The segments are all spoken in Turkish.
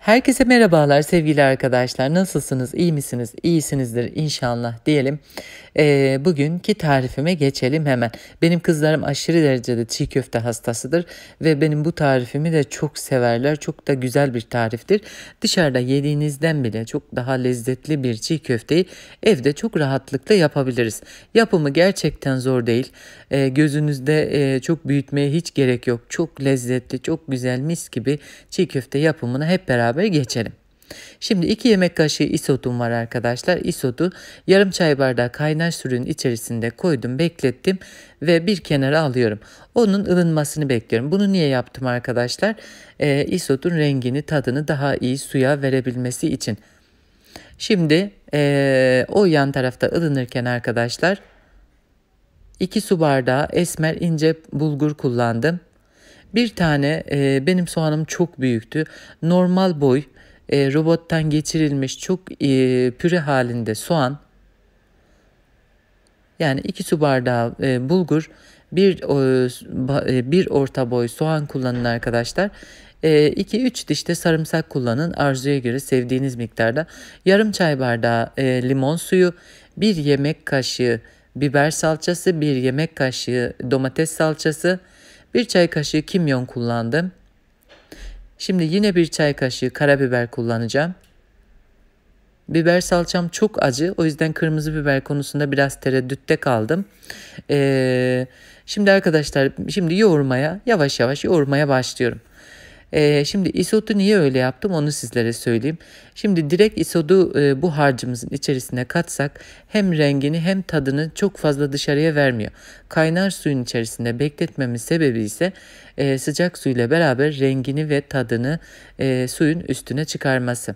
Herkese merhabalar sevgili arkadaşlar. Nasılsınız? İyi misiniz? İyisinizdir inşallah diyelim. Ee, bugünkü tarifime geçelim hemen. Benim kızlarım aşırı derecede çiğ köfte hastasıdır ve benim bu tarifimi de çok severler. Çok da güzel bir tariftir. Dışarıda yediğinizden bile çok daha lezzetli bir çiğ köfteyi evde çok rahatlıkla yapabiliriz. Yapımı gerçekten zor değil. Ee, gözünüzde e, çok büyütmeye hiç gerek yok. Çok lezzetli, çok güzel mis gibi çiğ köfte yapımını hep beraber beraber geçelim. Şimdi 2 yemek kaşığı isotum var arkadaşlar. Isotu yarım çay bardağı kaynar suyun içerisinde koydum, beklettim ve bir kenara alıyorum. Onun ılınmasını bekliyorum. Bunu niye yaptım arkadaşlar? Ee, isotun rengini, tadını daha iyi suya verebilmesi için. Şimdi ee, o yan tarafta ılınırken arkadaşlar 2 su bardağı esmer ince bulgur kullandım. Bir tane e, benim soğanım çok büyüktü. Normal boy e, robottan geçirilmiş çok e, püre halinde soğan. Yani iki su bardağı e, bulgur, bir e, bir orta boy soğan kullanın arkadaşlar. 2-3 e, diş de sarımsak kullanın arzuya göre sevdiğiniz miktarda. Yarım çay bardağı e, limon suyu, 1 yemek kaşığı biber salçası, 1 yemek kaşığı domates salçası, 1 çay kaşığı kimyon kullandım. Şimdi yine 1 çay kaşığı karabiber kullanacağım. Biber salçam çok acı. O yüzden kırmızı biber konusunda biraz tereddütte kaldım. Ee, şimdi arkadaşlar şimdi yoğurmaya yavaş yavaş yoğurmaya başlıyorum. Ee, şimdi isodu niye öyle yaptım onu sizlere söyleyeyim. Şimdi direkt isodu e, bu harcımızın içerisine katsak hem rengini hem tadını çok fazla dışarıya vermiyor. Kaynar suyun içerisinde bekletmemin sebebi ise e, sıcak suyla beraber rengini ve tadını e, suyun üstüne çıkarması.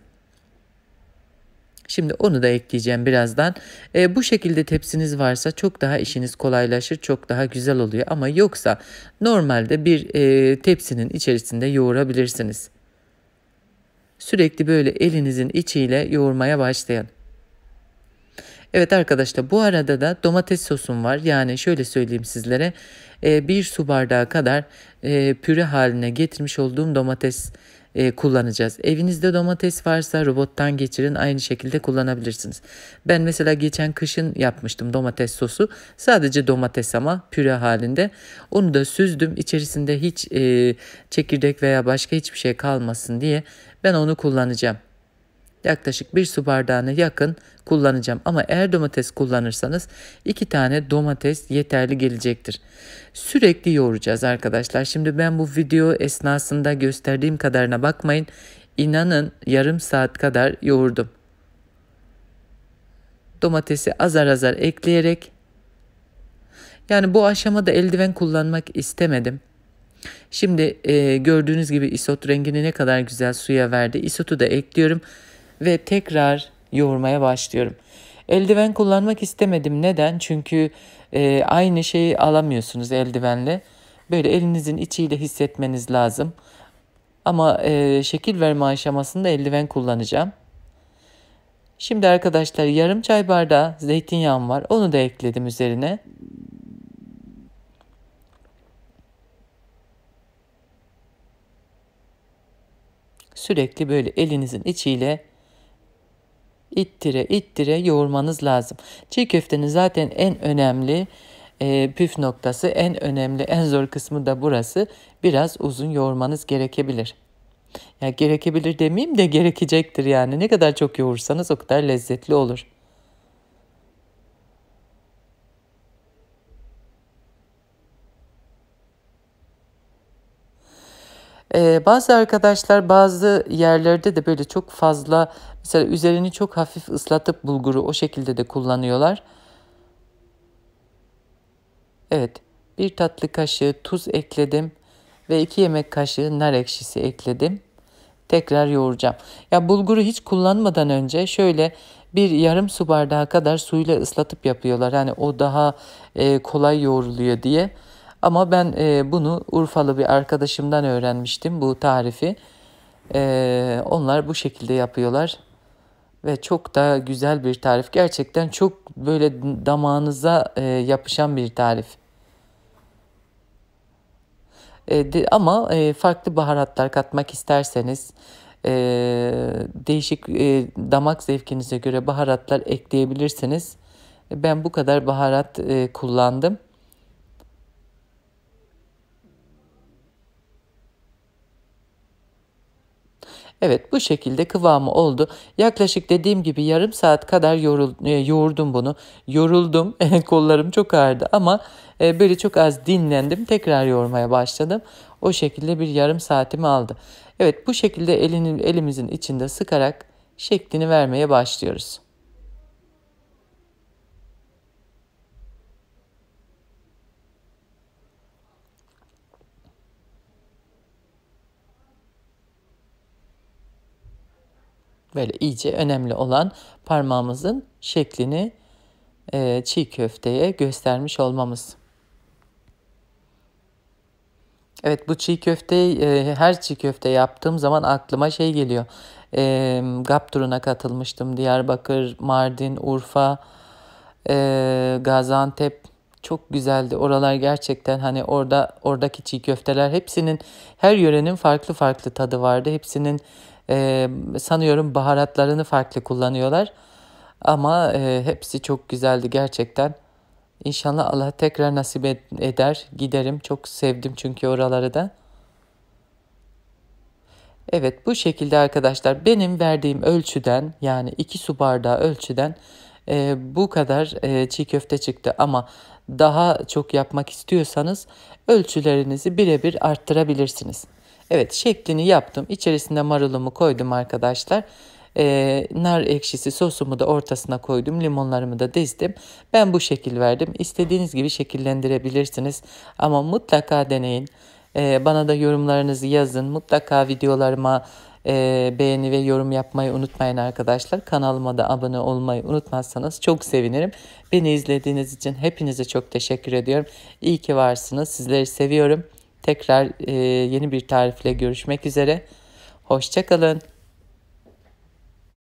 Şimdi onu da ekleyeceğim birazdan. E, bu şekilde tepsiniz varsa çok daha işiniz kolaylaşır, çok daha güzel oluyor. Ama yoksa normalde bir e, tepsinin içerisinde yoğurabilirsiniz. Sürekli böyle elinizin içiyle yoğurmaya başlayın. Evet arkadaşlar bu arada da domates sosum var. Yani şöyle söyleyeyim sizlere e, bir su bardağı kadar e, püre haline getirmiş olduğum domates e, kullanacağız. Evinizde domates varsa robottan geçirin aynı şekilde kullanabilirsiniz. Ben mesela geçen kışın yapmıştım domates sosu. Sadece domates ama püre halinde. Onu da süzdüm. İçerisinde hiç e, çekirdek veya başka hiçbir şey kalmasın diye ben onu kullanacağım yaklaşık bir su bardağına yakın kullanacağım. Ama eğer domates kullanırsanız iki tane domates yeterli gelecektir. Sürekli yoğuracağız arkadaşlar. Şimdi ben bu video esnasında gösterdiğim kadarına bakmayın. İnanın yarım saat kadar yoğurdum. Domatesi azar azar ekleyerek yani bu aşamada eldiven kullanmak istemedim. Şimdi e, gördüğünüz gibi isot rengini ne kadar güzel suya verdi. Isotu da ekliyorum ve tekrar yoğurmaya başlıyorum. Eldiven kullanmak istemedim. Neden? Çünkü e, aynı şeyi alamıyorsunuz eldivenle. Böyle elinizin içiyle hissetmeniz lazım. Ama e, şekil verme aşamasında eldiven kullanacağım. Şimdi arkadaşlar yarım çay bardağı zeytinyağım var. Onu da ekledim üzerine. Sürekli böyle elinizin içiyle ittire ittire yoğurmanız lazım. Çiğ köftenin zaten en önemli e, püf noktası, en önemli, en zor kısmı da burası. Biraz uzun yoğurmanız gerekebilir. Ya gerekebilir demeyeyim de gerekecektir yani. Ne kadar çok yoğursanız o kadar lezzetli olur. Ee, bazı arkadaşlar bazı yerlerde de böyle çok fazla mesela üzerini çok hafif ıslatıp bulguru o şekilde de kullanıyorlar. Evet bir tatlı kaşığı tuz ekledim ve iki yemek kaşığı nar ekşisi ekledim. Tekrar yoğuracağım. Ya bulguru hiç kullanmadan önce şöyle bir yarım su bardağı kadar suyla ıslatıp yapıyorlar. Hani o daha e, kolay yoğruluyor diye. Ama ben e, bunu Urfalı bir arkadaşımdan öğrenmiştim bu tarifi. E, onlar bu şekilde yapıyorlar. Ve çok da güzel bir tarif. Gerçekten çok böyle damağınıza e, yapışan bir tarif. E, de, ama e, farklı baharatlar katmak isterseniz e, değişik e, damak zevkinize göre baharatlar ekleyebilirsiniz. Ben bu kadar baharat e, kullandım. Evet bu şekilde kıvamı oldu. Yaklaşık dediğim gibi yarım saat kadar e, yoğurdum bunu. Yoruldum. Kollarım çok ağrıdı ama e, böyle çok az dinlendim. Tekrar yoğurmaya başladım. O şekilde bir yarım saatimi aldı. Evet bu şekilde elini, elimizin içinde sıkarak şeklini vermeye başlıyoruz. Böyle iyice önemli olan parmağımızın şeklini e, çiğ köfteye göstermiş olmamız. Evet bu çiğ köfte e, her çiğ köfte yaptığım zaman aklıma şey geliyor. E, turuna katılmıştım. Diyarbakır, Mardin, Urfa, e, Gaziantep çok güzeldi. Oralar gerçekten hani orada oradaki çiğ köfteler hepsinin her yörenin farklı farklı tadı vardı. Hepsinin e, sanıyorum baharatlarını farklı kullanıyorlar. Ama e, hepsi çok güzeldi gerçekten. İnşallah Allah tekrar nasip eder. Giderim. Çok sevdim çünkü oraları da. Evet bu şekilde arkadaşlar benim verdiğim ölçüden yani 2 su bardağı ölçüden e, bu kadar e, çiğ köfte çıktı. Ama daha çok yapmak istiyorsanız ölçülerinizi birebir arttırabilirsiniz. Evet şeklini yaptım. İçerisine marulumu koydum arkadaşlar. Ee, nar ekşisi sosumu da ortasına koydum. Limonlarımı da dizdim. Ben bu şekil verdim. İstediğiniz gibi şekillendirebilirsiniz. Ama mutlaka deneyin. Ee, bana da yorumlarınızı yazın. Mutlaka videolarıma e, beğeni ve yorum yapmayı unutmayın arkadaşlar. Kanalıma da abone olmayı unutmazsanız çok sevinirim. Beni izlediğiniz için hepinize çok teşekkür ediyorum. İyi ki varsınız. Sizleri seviyorum. Tekrar yeni bir tarifle görüşmek üzere. Hoşçakalın.